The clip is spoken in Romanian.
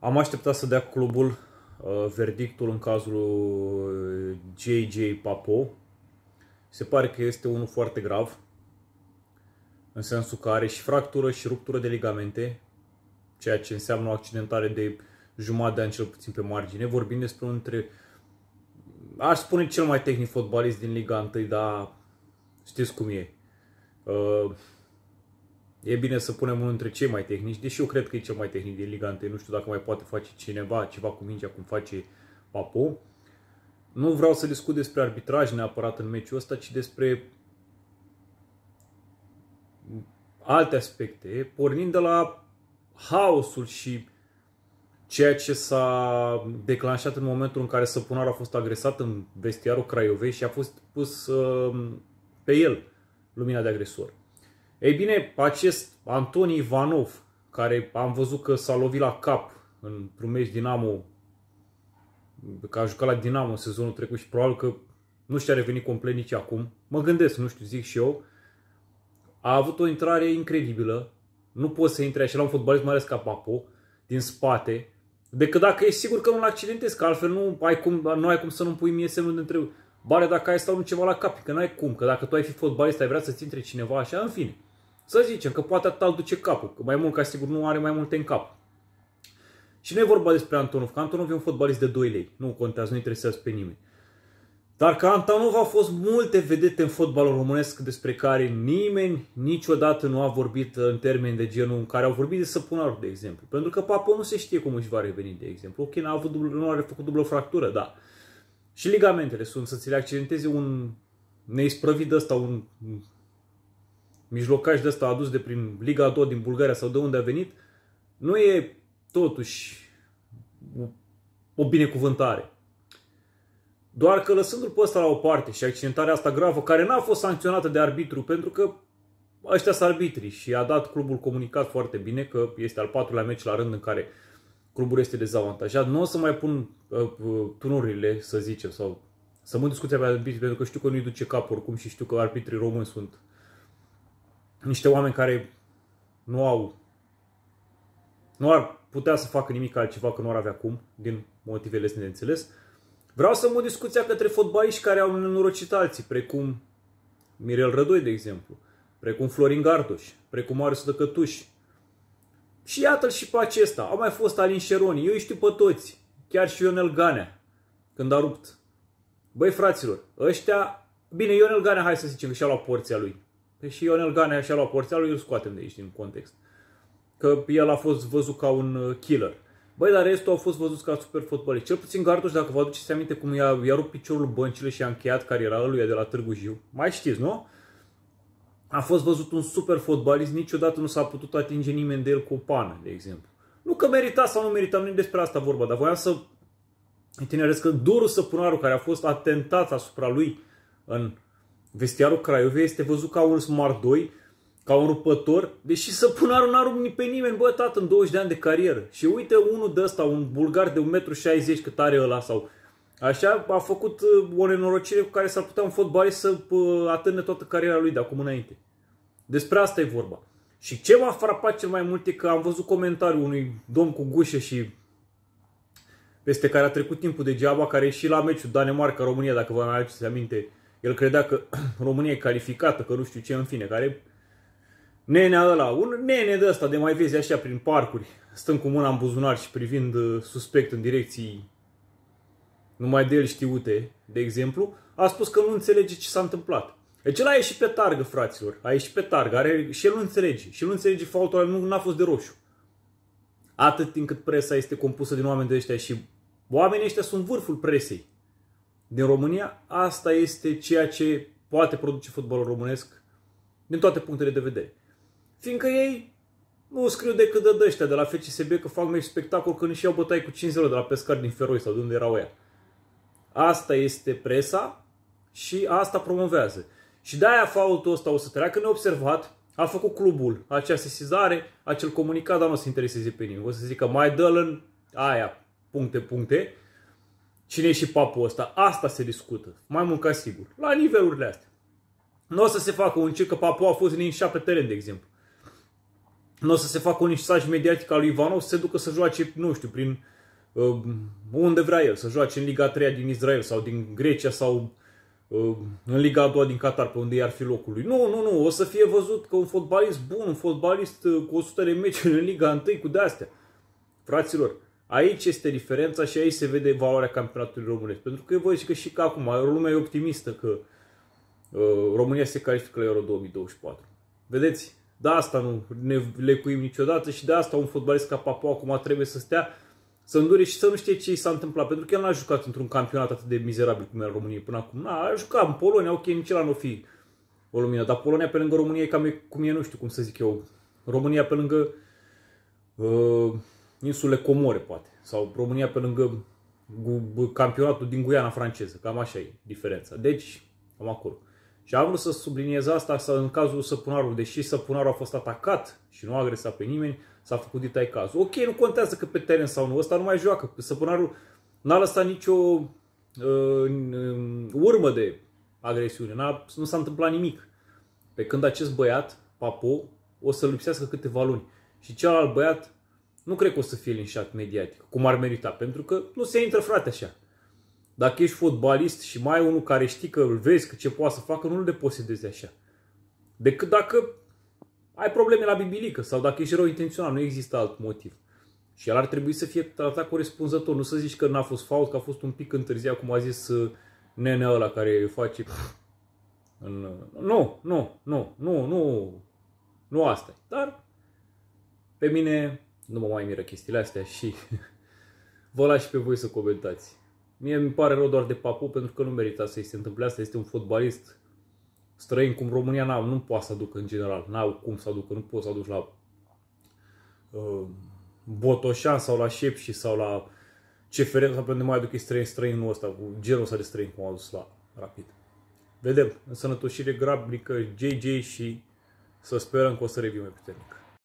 Am așteptat să dea clubul uh, verdictul în cazul JJ uh, Papo. Se pare că este unul foarte grav, în sensul că are și fractură și ruptură de ligamente, ceea ce înseamnă o accidentare de jumătate de ani, cel puțin pe margine. Vorbim despre unul dintre, aș spune cel mai tehnic fotbalist din Liga 1, dar știți cum e. Uh, E bine să punem unul dintre cei mai tehnici, deși eu cred că e cel mai tehnic din Liga 1. Nu știu dacă mai poate face cineva ceva cu mingea cum face Papu. Nu vreau să discut despre arbitraj neapărat în meciul ăsta, ci despre alte aspecte, pornind de la haosul și ceea ce s-a declanșat în momentul în care Săpunar a fost agresat în vestiarul Craiovei și a fost pus uh, pe el lumina de agresor. Ei bine, acest Antoni Ivanov, care am văzut că s-a lovit la cap în un Dinamo, că a jucat la Dinamo sezonul trecut și probabil că nu și-a revenit complet nici acum, mă gândesc, nu știu, zic și eu, a avut o intrare incredibilă, nu poți să intri așa la un fotbalist, mai ales ca Papo, din spate, decât dacă e sigur că nu-l accidentezi, că altfel nu ai cum, nu ai cum să nu pui mie semnul de bare dacă ai stau ceva la cap, că n-ai cum, că dacă tu ai fi fotbalist, ai vrea să-ți intre cineva așa, în fine. Să zicem că poate atât duce capul, că mai mult ca sigur nu are mai multe în cap. Și nu e vorba despre Antonov, că Antonov e un fotbalist de 2 lei. Nu contează, nu interesează pe nimeni. Dar că Antonov a fost multe vedete în fotbalul românesc despre care nimeni niciodată nu a vorbit în termeni de genul în care au vorbit de săpunar, de exemplu. Pentru că Papa nu se știe cum își va reveni, de exemplu. Ok, n-a avut dublă, nu a făcut dublă fractură, da. Și ligamentele sunt să ți le accidenteze un neisprăvit ăsta, un mijlocaș de ăsta adus de prin Liga 2 din Bulgaria sau de unde a venit, nu e totuși o binecuvântare. Doar că lăsându-l pe ăsta la o parte și accidentarea asta gravă, care n-a fost sancționată de arbitru, pentru că ăștia sunt arbitri și a dat clubul comunicat foarte bine că este al patrulea meci la rând în care clubul este dezavantajat. Nu o să mai pun uh, uh tunurile, să zicem, sau să mă discuția pe arbitri, pentru că știu că nu-i duce cap oricum și știu că arbitrii români sunt niște oameni care nu au, nu ar putea să facă nimic altceva că nu ar avea cum, din motivele de înțeles. Vreau să mă discuția către fotbaliști care au nenorocit alții, precum Mirel Rădoi, de exemplu, precum Florin Gardoș, precum Marius Dăcătuș. Și iată-l și pe acesta. Au mai fost Alin Șeroni, eu îi știu pe toți, chiar și Ionel Ganea, când a rupt. Băi, fraților, ăștia... Bine, Ionel Ganea, hai să zicem că și-a luat porția lui. Deși deci Ionel Gane așa a luat porția lui, îl scoatem de aici din context. Că el a fost văzut ca un uh, killer. Băi, dar restul au fost văzut ca super fotbalist. Cel puțin Gartuș, dacă vă aduceți aminte cum i-a, i-a rupt piciorul băncile și a încheiat cariera lui de la Târgu Jiu. Mai știți, nu? A fost văzut un super fotbalist, niciodată nu s-a putut atinge nimeni de el cu o pană, de exemplu. Nu că merita sau nu merita, nu despre asta vorba, dar voiam să tineresc că Doru Săpunaru, care a fost atentat asupra lui în Vestiarul Craiovei este văzut ca un Smart 2, ca un rupător, deși să pună n-a nici pe nimeni, bă, tată, în 20 de ani de carieră. Și uite unul de ăsta, un bulgar de 1,60 m cât are ăla sau Așa a făcut uh, o nenorocire cu care s-ar putea un fotbalist să uh, atârne toată cariera lui de acum înainte. Despre asta e vorba. Și ce m-a frapat cel mai mult e că am văzut comentariul unui domn cu gușe și peste care a trecut timpul degeaba, care e și la meciul Danemarca-România, dacă vă mai aduceți aminte, el credea că România e calificată, că nu știu ce, în fine, care nenea ăla, un nene de ăsta de mai vezi așa prin parcuri, stând cu mâna în buzunar și privind uh, suspect în direcții numai de el știute, de exemplu, a spus că nu înțelege ce s-a întâmplat. Deci el a ieșit pe targă, fraților. A ieșit pe targă. Are, și el nu înțelege. Și el nu înțelege faultul Nu n-a fost de roșu. Atât timp cât presa este compusă din oameni de ăștia și oamenii ăștia sunt vârful presei din România, asta este ceea ce poate produce fotbalul românesc din toate punctele de vedere. Fiindcă ei nu scriu decât de ăștia de la FCSB că fac meci spectacol când și iau bătaie cu 5 de la pescar din Feroi sau de unde erau ea. Asta este presa și asta promovează. Și de-aia faultul ăsta o să treacă neobservat, a făcut clubul acea sesizare, acel comunicat, dar nu o să intereseze pe nimeni. O să zică mai dă aia, puncte, puncte, cine e și papul ăsta. Asta se discută, mai mult ca sigur, la nivelurile astea. Nu o să se facă un circ că papul a fost linșat pe teren, de exemplu. Nu o să se facă un insaj mediatic al lui Ivanov să se ducă să joace, nu știu, prin uh, unde vrea el, să joace în Liga 3 din Israel sau din Grecia sau uh, în Liga 2 din Qatar, pe unde i-ar fi locul lui. Nu, nu, nu, o să fie văzut că un fotbalist bun, un fotbalist uh, cu 100 de meciuri în Liga 1 cu de-astea. Fraților, Aici este diferența și aici se vede valoarea campionatului românesc. Pentru că voi zic că și că acum lumea e optimistă că uh, România se califică la Euro 2024. Vedeți? De asta nu ne lecuim niciodată și de asta un fotbalist ca Papu acum trebuie să stea să îndure și să nu știe ce i s-a întâmplat. Pentru că el n-a jucat într-un campionat atât de mizerabil cum era România până acum. N-a, a jucat în Polonia, ok, nici la nu fi o lumină. Dar Polonia pe lângă România e cam cum e, nu știu cum să zic eu. România pe lângă uh, insule Comore, poate. Sau România pe lângă campionatul din Guiana franceză. Cam așa e diferența. Deci, am acolo. Și am vrut să subliniez asta să, în cazul Săpunarului. Deși Săpunarul a fost atacat și nu a agresat pe nimeni, s-a făcut ditai cazul. Ok, nu contează că pe teren sau nu. Ăsta nu mai joacă. Săpunarul n-a lăsat nicio uh, um, urmă de agresiune. N-a, nu s-a întâmplat nimic. Pe când acest băiat, Papo, o să lipsească câteva luni. Și celălalt băiat, nu cred că o să fie linșat mediatic, cum ar merita, pentru că nu se intră frate așa. Dacă ești fotbalist și mai ai unul care știi că îl vezi, că ce poate să facă, nu îl deposedezi așa. Decât dacă ai probleme la bibilică sau dacă ești rău intenționat, nu există alt motiv. Și el ar trebui să fie tratat corespunzător, nu să zici că n-a fost fault, că a fost un pic întârziat, cum a zis uh, nenea ăla care face... În... Uh, nu, nu, nu, nu, nu, nu asta Dar pe mine nu mă mai miră chestiile astea și vă las și pe voi să comentați. Mie mi pare rău doar de Papu pentru că nu merita să-i se întâmple asta. Este un fotbalist străin cum România n nu poate să aducă în general. N-au cum să aducă, nu poți să aduci la uh, Botoșan sau la Șepși sau la CFR sau pe unde mai aduc străin străinul ăsta, cu genul ăsta de străin cum a adus la rapid. Vedem, sănătoșire grabnică, JJ și să sperăm că o să mai puternic.